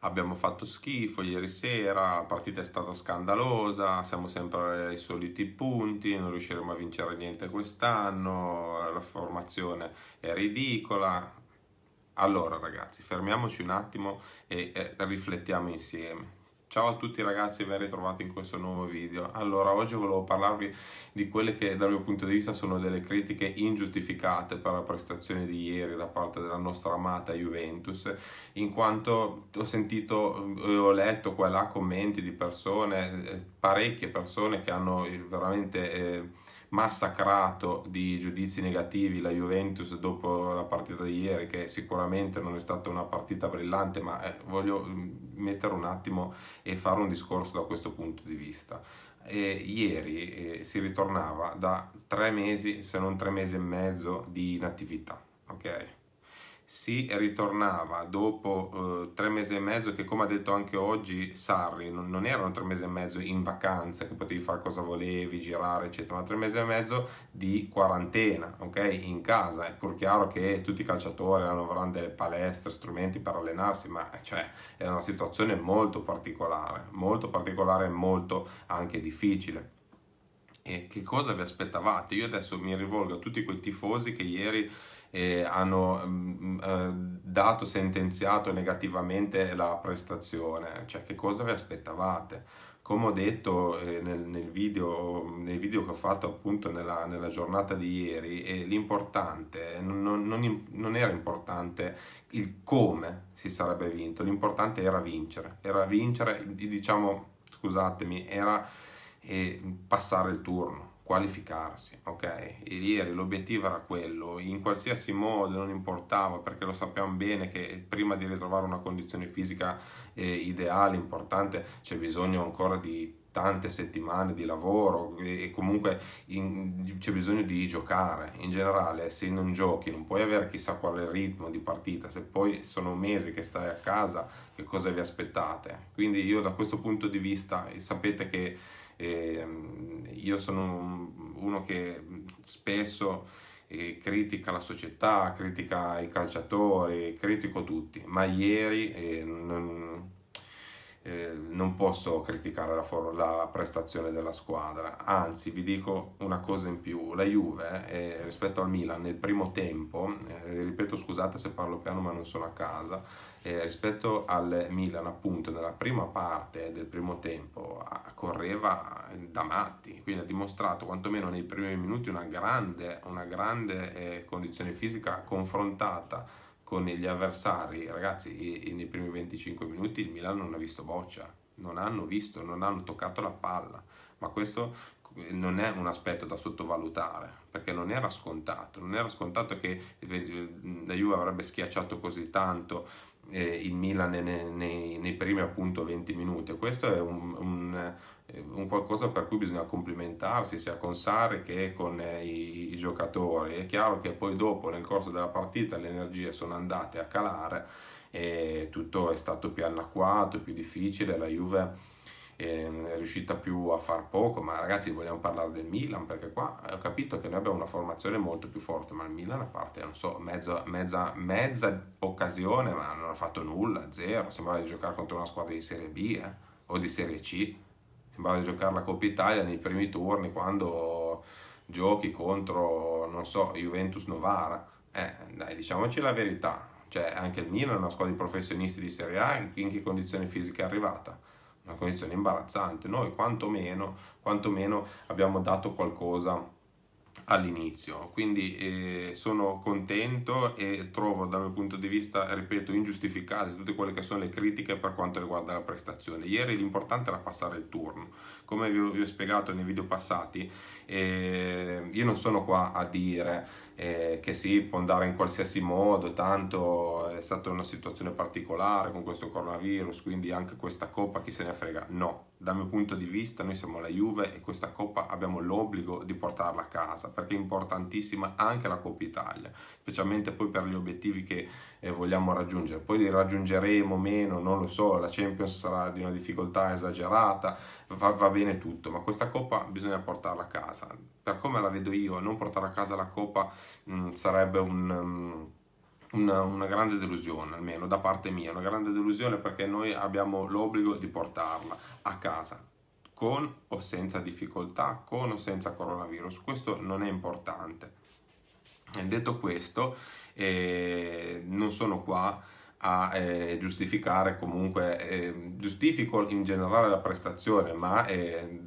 abbiamo fatto schifo ieri sera, la partita è stata scandalosa, siamo sempre ai soliti punti, non riusciremo a vincere niente quest'anno, la formazione è ridicola. Allora ragazzi, fermiamoci un attimo e, e eh, riflettiamo insieme. Ciao a tutti ragazzi e ben ritrovati in questo nuovo video. Allora, oggi volevo parlarvi di quelle che dal mio punto di vista sono delle critiche ingiustificate per la prestazione di ieri da parte della nostra amata Juventus, in quanto ho sentito, eh, ho letto qua e là commenti di persone, eh, parecchie persone che hanno veramente... Eh, massacrato di giudizi negativi la Juventus dopo la partita di ieri, che sicuramente non è stata una partita brillante, ma eh, voglio mm, mettere un attimo e fare un discorso da questo punto di vista. E ieri eh, si ritornava da tre mesi, se non tre mesi e mezzo, di inattività. Okay? si ritornava dopo eh, tre mesi e mezzo, che come ha detto anche oggi Sarri, non, non, erano tre mesi e mezzo in vacanza, che potevi fare cosa volevi, girare, eccetera, ma tre mesi e mezzo di quarantena, ok? In casa. È pur chiaro che tutti i calciatori avranno delle palestre, strumenti per allenarsi, ma cioè, è una situazione molto particolare, molto particolare e molto anche difficile e che cosa vi aspettavate? Io adesso mi rivolgo a tutti quei tifosi che ieri eh, hanno mh, mm, mm, eh, dato, sentenziato negativamente la prestazione, cioè che cosa vi aspettavate? Come ho detto eh, nel, nel, video, nel video che ho fatto appunto nella, nella giornata di ieri, eh, l'importante non, non, non era importante il come si sarebbe vinto, l'importante era vincere, era vincere, diciamo, scusatemi, era e passare il turno, qualificarsi, ok? E ieri l'obiettivo era quello, in qualsiasi modo non importava perché lo sappiamo bene che prima di ritrovare una condizione fisica eh, ideale, importante, c'è bisogno ancora di tante settimane di lavoro e comunque c'è bisogno di giocare in generale se non giochi non puoi avere chissà quale ritmo di partita se poi sono mesi che stai a casa che cosa vi aspettate quindi io da questo punto di vista sapete che e, ehm, io sono uno che spesso eh, critica la società, critica i calciatori, critico tutti, ma ieri eh, non, eh, non posso criticare la, for- la, prestazione della squadra, anzi vi dico una cosa in più, la Juve eh, rispetto al Milan nel primo tempo, eh, ripeto scusate se parlo piano ma non sono a casa, eh, rispetto al Milan appunto nella prima parte del primo tempo ah, correva da matti, quindi ha dimostrato quantomeno nei primi minuti una grande, una grande eh, condizione fisica confrontata con gli avversari, ragazzi, e, e nei primi 25 minuti il Milan non ha visto boccia, non hanno visto, non hanno toccato la palla, ma questo non è un aspetto da sottovalutare perché non era scontato, non era scontato che eh, la Juve avrebbe schiacciato così tanto eh, il Milan nei, nei, nei, primi appunto 20 minuti. Questo è un, un, un qualcosa per cui bisogna complimentarsi sia con Sarri che con eh, i, i giocatori. È chiaro che poi dopo, nel corso della partita, le energie sono andate a calare e tutto è stato più anacquato, più difficile, la Juve ehm, è riuscita più a far poco, ma ragazzi vogliamo parlare del Milan perché qua eh, ho capito che noi abbiamo una formazione molto più forte, ma il Milan a parte, non so, mezzo, mezza, mezza occasione, ma non ha fatto nulla, zero, sembrava di giocare contro una squadra di Serie B eh, o di Serie C sembrava a giocare la Coppa Italia nei primi turni quando giochi contro, non so, Juventus Novara. Eh, dai, diciamoci la verità. Cioè, anche il Milan è una squadra di professionisti di Serie A, in che condizione fisica è arrivata? Una condizione imbarazzante. Noi quantomeno, quantomeno abbiamo dato qualcosa all'inizio, quindi eh, sono contento e trovo dal mio punto di vista, ripeto, ingiustificate tutte quelle che sono le critiche per quanto riguarda la prestazione. Ieri l'importante era passare il turno, come vi ho, vi ho spiegato nei video passati, eh, io non sono qua a dire eh, che sì, può andare in qualsiasi modo, tanto è stata una situazione particolare con questo coronavirus, quindi anche questa coppa chi se ne frega. No, dal mio punto di vista noi siamo la Juve e questa coppa abbiamo l'obbligo di portarla a casa, perché è importantissima anche la Coppa Italia, specialmente poi per gli obiettivi che eh, vogliamo raggiungere. Poi li raggiungeremo meno, non lo so, la Champions sarà di una difficoltà esagerata, va, va bene tutto, ma questa coppa bisogna portarla a casa. Per come la vedo io, non portare a casa la coppa mh, mm, sarebbe un, um, una, una, grande delusione, almeno da parte mia, una grande delusione perché noi abbiamo l'obbligo di portarla a casa con o senza difficoltà, con o senza coronavirus, questo non è importante. E detto questo, eh, non sono qua a eh, giustificare comunque, eh, giustifico in generale la prestazione, ma eh,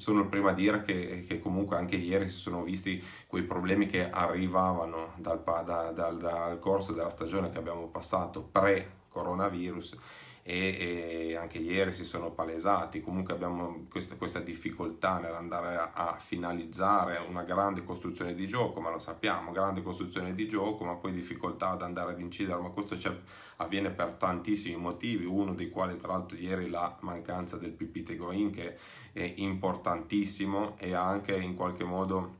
sono il primo a dire che, che, comunque anche ieri si sono visti quei problemi che arrivavano dal, da, dal, dal corso della stagione che abbiamo passato pre-coronavirus e, e anche ieri si sono palesati, comunque abbiamo questa, questa difficoltà nell'andare a, a, finalizzare una grande costruzione di gioco, ma lo sappiamo, grande costruzione di gioco, ma poi difficoltà ad andare ad incidere, ma questo avviene per tantissimi motivi, uno dei quali tra l'altro ieri la mancanza del PP Tegoin che è importantissimo e anche in qualche modo...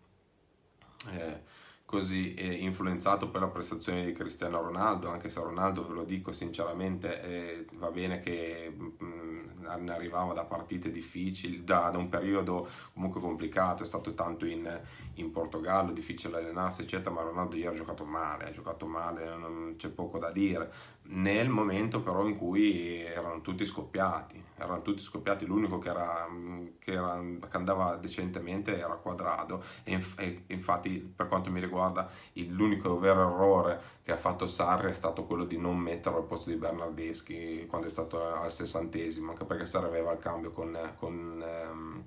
Eh, così eh, influenzato per la prestazione di Cristiano Ronaldo, anche se Ronaldo, ve lo dico sinceramente, eh, va bene che mh, mm, arrivava da partite difficili, da, da, un periodo comunque complicato, è stato tanto in, in, Portogallo, difficile allenarsi, eccetera, ma Ronaldo ieri ha giocato male, ha giocato male, non, c'è poco da dire, nel momento però in cui erano tutti scoppiati, erano tutti scoppiati, l'unico che, era, che, era, che andava decentemente era Quadrado e, inf- e, infatti per quanto mi riguarda il, l'unico vero errore che ha fatto Sarri è stato quello di non metterlo al posto di Bernardeschi quando è stato al sessantesimo, anche perché Sarri aveva il cambio con... con ehm,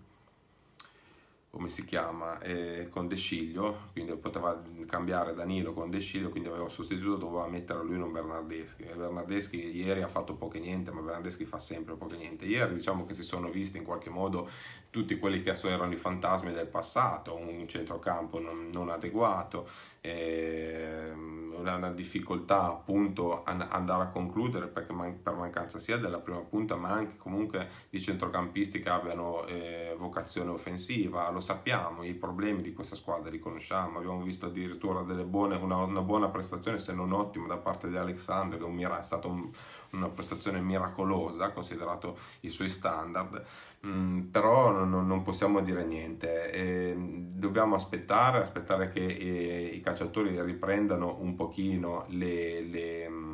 come si chiama, eh, con De Sciglio, quindi poteva cambiare Danilo con De Sciglio, quindi aveva un sostituto, doveva mettere lui non Bernardeschi. E Bernardeschi ieri ha fatto poco e niente, ma Bernardeschi fa sempre poco e niente. Ieri diciamo che si sono visti in qualche modo tutti quelli che erano i fantasmi del passato, un centrocampo non, non adeguato, eh, una difficoltà appunto ad andare a concludere man per mancanza sia della prima punta ma anche comunque di centrocampisti che abbiano eh, vocazione offensiva. Lo sappiamo, i problemi di questa squadra li conosciamo, abbiamo visto addirittura buone, una, una, buona prestazione, se non ottima, da parte di Alexander, che è, è stata un, una prestazione miracolosa, considerato i suoi standard, mm, però non, non, possiamo dire niente, e dobbiamo aspettare, aspettare che eh, i calciatori riprendano un pochino le, le mm,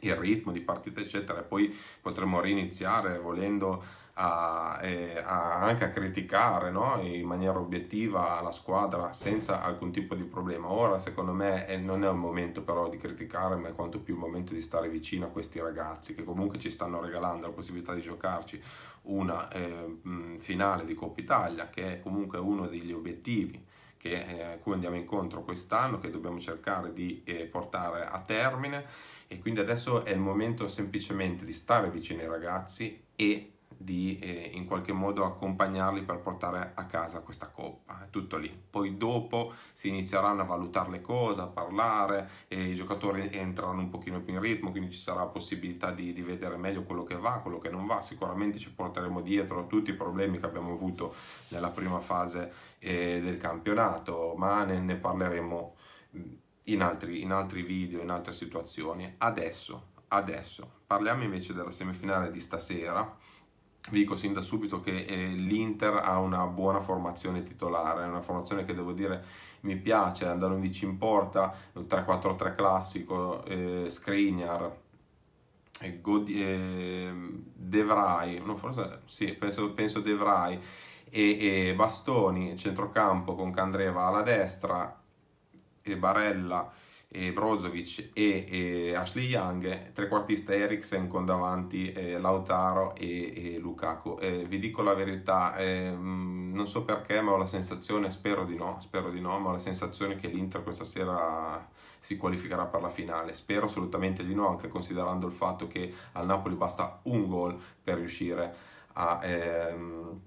il ritmo di partita eccetera e poi potremmo riniziare volendo a, eh, a anche a criticare no? in maniera obiettiva la squadra senza alcun tipo di problema ora secondo me non è un momento però di criticare ma è quanto più il momento di stare vicino a questi ragazzi che comunque ci stanno regalando la possibilità di giocarci una eh, finale di Coppa Italia che è comunque uno degli obiettivi che, eh, a cui andiamo incontro quest'anno, che dobbiamo cercare di eh, portare a termine e quindi adesso è il momento semplicemente di stare vicino ai ragazzi e di eh, in qualche modo accompagnarli per portare a casa questa coppa, è tutto lì. Poi dopo si inizieranno a valutare le cose, a parlare, e i giocatori entreranno un pochino più in ritmo, quindi ci sarà possibilità di, di, vedere meglio quello che va, quello che non va, sicuramente ci porteremo dietro tutti i problemi che abbiamo avuto nella prima fase eh, del campionato, ma ne, ne parleremo mm, in altri, in altri video, in altre situazioni. Adesso, adesso, parliamo invece della semifinale di stasera vi dico sin da subito che eh, l'Inter ha una buona formazione titolare, è una formazione che devo dire mi piace, andare 11 in porta, 3-4-3 classico, eh, Skriniar, eh, Godi, eh, Devrai, no, forse, sì, penso, penso Devrai, e, e Bastoni, centrocampo con Candreva alla destra e Barella, e Brozovic e, Ashley Young, trequartista Eriksen con davanti eh, Lautaro e, Lukaku. Eh, vi dico la verità, ehm, non so perché, ma ho la sensazione, spero di no, spero di no, ma ho la sensazione che l'Inter questa sera si qualificherà per la finale. Spero assolutamente di no, anche considerando il fatto che al Napoli basta un gol per riuscire a... Ehm,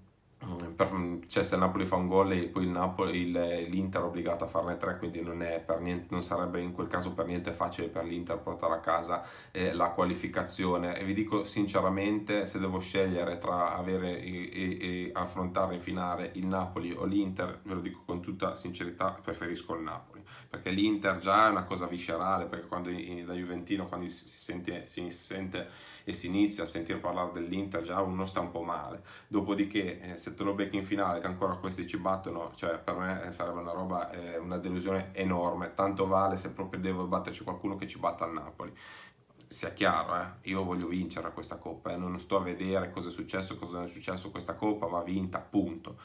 eh, per, mm, cioè se il Napoli fa un gol e poi il Napoli, il, l'Inter è obbligato a farne tre quindi non, niente, non, sarebbe in quel caso per niente facile per l'Inter portare a casa eh, la qualificazione e vi dico sinceramente se devo scegliere tra avere e, e, e, affrontare in finale il Napoli o l'Inter ve lo dico con tutta sincerità preferisco il Napoli perché l'Inter già è una cosa viscerale perché quando da Juventino quando si sente, si sente e si inizia a sentire parlare dell'Inter già uno sta un po' male dopodiché eh, se se te lo becchi in finale, che ancora questi ci battono, cioè per me eh, sarebbe una roba, eh, una delusione enorme. Tanto vale se proprio devo batterci qualcuno che ci batta al Napoli. Sia chiaro, eh, io voglio vincere questa coppa, eh, non sto a vedere cosa è successo, cosa non è successo, questa coppa va vinta, punto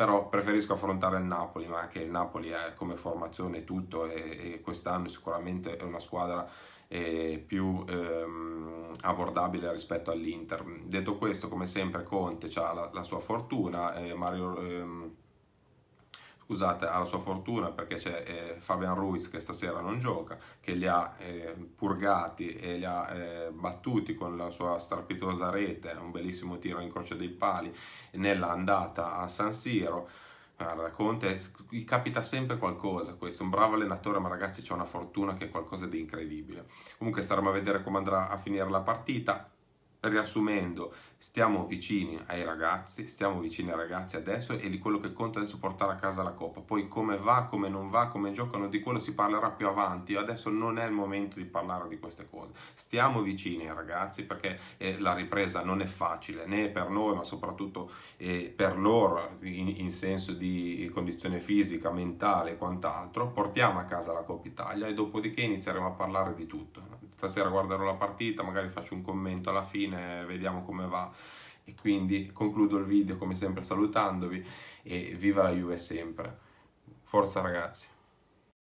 però preferisco affrontare il Napoli, ma anche il Napoli è come formazione tutto e, e quest'anno sicuramente è una squadra e più ehm, abbordabile rispetto all'Inter. Detto questo, come sempre, Conte ha la, la, sua fortuna, eh, Mario... Ehm, scusate, ha la sua fortuna perché c'è eh, Fabian Ruiz che stasera non gioca, che li ha eh, purgati e li ha eh, battuti con la sua strapitosa rete, un bellissimo tiro in croce dei pali nell'andata a San Siro. Guarda, Conte, gli capita sempre qualcosa questo, è un bravo allenatore, ma ragazzi c'è una fortuna che è qualcosa di incredibile. Comunque staremo a vedere come andrà a finire la partita, riassumendo, stiamo vicini ai ragazzi, stiamo vicini ai ragazzi adesso e di quello che conta adesso portare a casa la coppa. Poi come va, come non va, come giocano, di quello si parlerà più avanti. Adesso non è il momento di parlare di queste cose. Stiamo vicini ai ragazzi perché eh, la ripresa non è facile né per noi, ma soprattutto eh, per loro in, in, senso di condizione fisica, mentale e quant'altro. Portiamo a casa la Coppa Italia e dopodiché inizieremo a parlare di tutto stasera guarderò la partita, magari faccio un commento alla fine, vediamo come va. E quindi concludo il video come sempre salutandovi e viva la Juve sempre. Forza ragazzi!